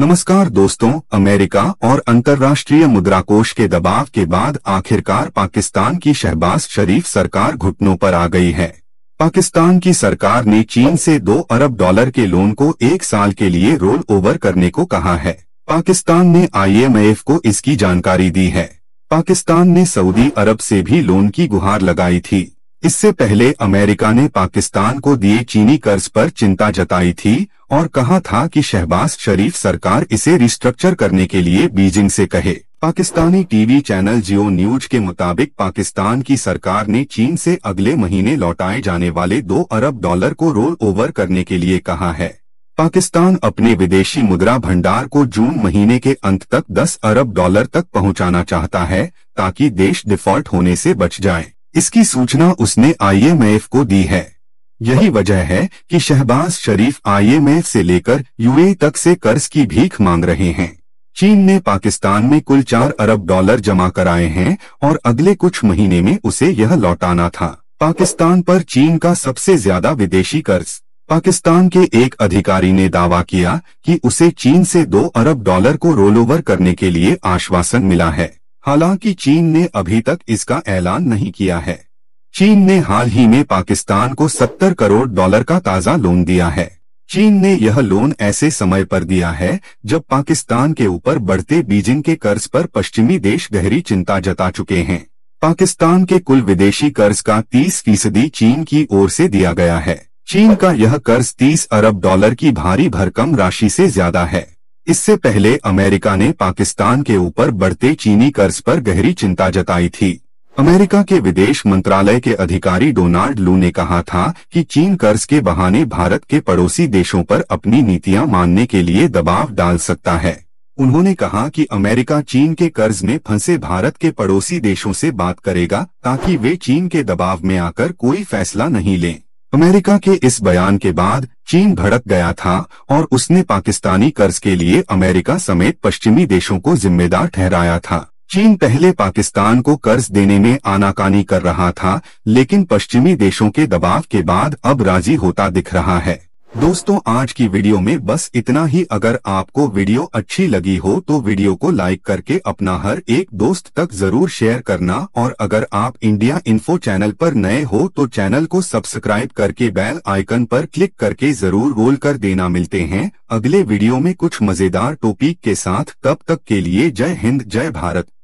नमस्कार दोस्तों अमेरिका और अंतर्राष्ट्रीय मुद्रा कोष के दबाव के बाद आखिरकार पाकिस्तान की शहबाज शरीफ सरकार घुटनों पर आ गई है पाकिस्तान की सरकार ने चीन से दो अरब डॉलर के लोन को एक साल के लिए रोल ओवर करने को कहा है पाकिस्तान ने आईएमएफ को इसकी जानकारी दी है पाकिस्तान ने सऊदी अरब से भी लोन की गुहार लगाई थी इससे पहले अमेरिका ने पाकिस्तान को दिए चीनी कर्ज पर चिंता जताई थी और कहा था कि शहबाज शरीफ सरकार इसे रिस्ट्रक्चर करने के लिए बीजिंग से कहे पाकिस्तानी टीवी चैनल जियो न्यूज के मुताबिक पाकिस्तान की सरकार ने चीन से अगले महीने लौटाए जाने वाले दो अरब डॉलर को रोल ओवर करने के लिए कहा है पाकिस्तान अपने विदेशी मुद्रा भंडार को जून महीने के अंत तक 10 अरब डॉलर तक पहुंचाना चाहता है ताकि देश डिफॉल्ट होने से बच जाए इसकी सूचना उसने आईएमएफ को दी है यही वजह है कि शहबाज शरीफ आईएमएफ से लेकर यूए तक से कर्ज की भीख मांग रहे हैं चीन ने पाकिस्तान में कुल चार अरब डॉलर जमा कराए हैं और अगले कुछ महीने में उसे यह लौटाना था पाकिस्तान पर चीन का सबसे ज्यादा विदेशी कर्ज पाकिस्तान के एक अधिकारी ने दावा किया कि उसे चीन से दो अरब डॉलर को रोलओवर करने के लिए आश्वासन मिला है हालांकि चीन ने अभी तक इसका ऐलान नहीं किया है चीन ने हाल ही में पाकिस्तान को 70 करोड़ डॉलर का ताज़ा लोन दिया है चीन ने यह लोन ऐसे समय पर दिया है जब पाकिस्तान के ऊपर बढ़ते बीजिंग के कर्ज पर पश्चिमी देश गहरी चिंता जता चुके हैं पाकिस्तान के कुल विदेशी कर्ज का 30 फीसदी चीन की ओर से दिया गया है चीन का यह कर्ज 30 अरब डॉलर की भारी भरकम राशि से ज्यादा है इससे पहले अमेरिका ने पाकिस्तान के ऊपर बढ़ते चीनी कर्ज पर गहरी चिंता जताई थी अमेरिका के विदेश मंत्रालय के अधिकारी डोनाल्ड लू ने कहा था कि चीन कर्ज के बहाने भारत के पड़ोसी देशों पर अपनी नीतियां मानने के लिए दबाव डाल सकता है उन्होंने कहा कि अमेरिका चीन के कर्ज में फंसे भारत के पड़ोसी देशों से बात करेगा ताकि वे चीन के दबाव में आकर कोई फैसला नहीं लें अमेरिका के इस बयान के बाद चीन भड़क गया था और उसने पाकिस्तानी कर्ज के लिए अमेरिका समेत पश्चिमी देशों को जिम्मेदार ठहराया था चीन पहले पाकिस्तान को कर्ज देने में आनाकानी कर रहा था लेकिन पश्चिमी देशों के दबाव के बाद अब राजी होता दिख रहा है दोस्तों आज की वीडियो में बस इतना ही अगर आपको वीडियो अच्छी लगी हो तो वीडियो को लाइक करके अपना हर एक दोस्त तक जरूर शेयर करना और अगर आप इंडिया इन्फो चैनल पर नए हो तो चैनल को सब्सक्राइब करके बेल आइकन पर क्लिक करके जरूर रोल कर देना मिलते हैं अगले वीडियो में कुछ मजेदार टॉपिक के साथ तब तक के लिए जय हिंद जय भारत